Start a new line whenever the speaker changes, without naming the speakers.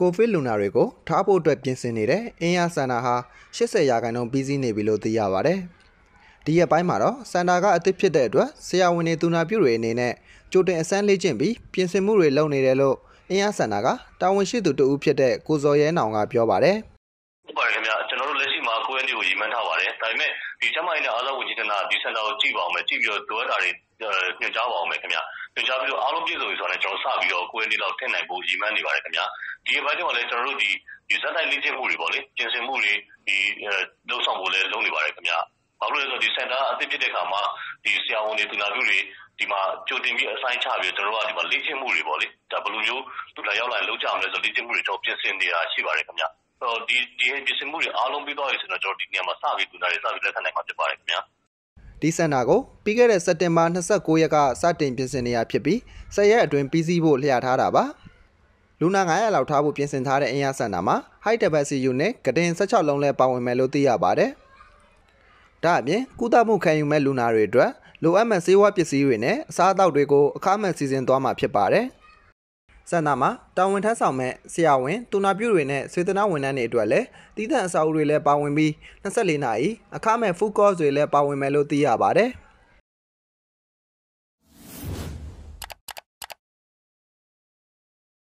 ကိုဗစ်လူနာတွေကိုထားဖို့အတွက်ပြင်ဆင်နေတဲ့အင်အားစန္ဒာဟာ80ရာခိုင်နှုန်းပြီးစီးနေပြီလို့သိရပါဗျ။ဒီရက်ပိုင်းမှာတော့စန္ဒာကအသစ်ဖြစ်တဲ့အတွက်ဆရာဝန်တွေသူနာပြုတွေအနေနဲ့ကြိုတင်အစမ်းလေ့ကျင့်ပြီးပြင်ဆင်မှုတွေလုပ်နေတယ်လို့အင်အားစန္ဒာကတာဝန်ရှိသူတဦးဖြစ်တဲ့ကိုဇော်ရဲနောင်ကပြောပါဗျ။ဟုတ်ပါတယ်ခ
င်ဗျကျွန်တော်တို့လက်ရှိမှာကိုယ်ရည်ကိုရည်မှန်းထားပါတယ်ဒါပေမဲ့ဒီကျမကြီးနဲ့အားလုံးဝန်ကြီးဌာနဒီစင်တာကိုကြည့်ပါအောင်မယ်ကြည့်ပြီးတော့လိုအပ်တာတွေညွှန်ကြားပါအောင်မယ်ခင်ဗျညွှန်ကြားပြီးတော့အားလုံးပြည့်စုံပြီဆိုတာနဲ့ကျနော်တို့စပြီးတော့၉ရက်နေ့လောက်လွှင့်နိုင်ဖို့ရည်မှန်းနေပါတယ်ခင်ဗျ။ဒီရက်ပိုင်းအတွင်းမှာလည်းကျနော်တို့ဆက်တိုက်လေ့ကျင့်မှုတွေပေါ့လေ၊ပြင်ဆင်မှုတွေလုပ်ဆောင်ဖို့လည်းလုပ်နေပါတယ်ခင်ဗျ။ဘာဖြစ်လို့လဲဆိုတော့ Center ကအသစ်ဖြစ်တဲ့အခါမှာဆရာဝန်တွေ၊သူနာပြုတွေဒီမှာကြိုတင်ပြီး assign ချပြီးတော့ကျနော်တို့ကလေ့ကျင့်မှုတွေပေါ့လေ၊ဘယ်လိုမျိုးလူနာရောက်လာရင်လုပ်ကြမလဲဆိုတဲ့လေ့ကျင့်မှုတွေပြင်ဆင်နေတာရှိပါတယ်ခင်ဗျ။ဒီပြင်ဆင်မှုတွေအားလုံးပြီးသွားပြီဆိုရင်တော့ဒီနေရာမှာလူနာတွေစပြီးလက်ခံနိုင်မှာဖြစ်ပါတယ
်ခင်ဗျာ။”ဒီစင်တာကိုပြီးခဲ့တဲ့စက်တင်ဘာ29ရက်ကစတင်ပြင်ဆင်နေရဖြစ်ပြီး10ရက်အတွင်းပြီးစီးဖို့လျှာထားတာပါလူနာ900လောက်ထားဖို့ပြင်ဆင်ထားတဲ့အင်အားစင်တာမှာ high capacity unit ကတင်16လုံးလဲပါဝင်မယ်လို့သိရပါတယ်ဒါအပြင်ကုသမှုခံယူမဲ့လူနာတွေအတွက်လိုအပ်မဲ့ဆေးဝါးပစ္စည်းတွေနဲ့အစားအသောက်တွေကိုအခမဲ့စီစဉ်သွားမှာဖြစ်ပါတယ်။စန္ဒာမှာတာဝန်ထမ်းဆောင်မဲ့ဆရာဝန်တူနာပြုတွေနဲ့စေတနာဝန်ထမ်းတွေအတွက်လည်းတည်ထန်အဆောက်အဦတွေလည်းပါဝင်ပြီး24နာရီအခမဲ့ food course တွေလည်းပါဝင်မယ်လို့သိရပါတယ်။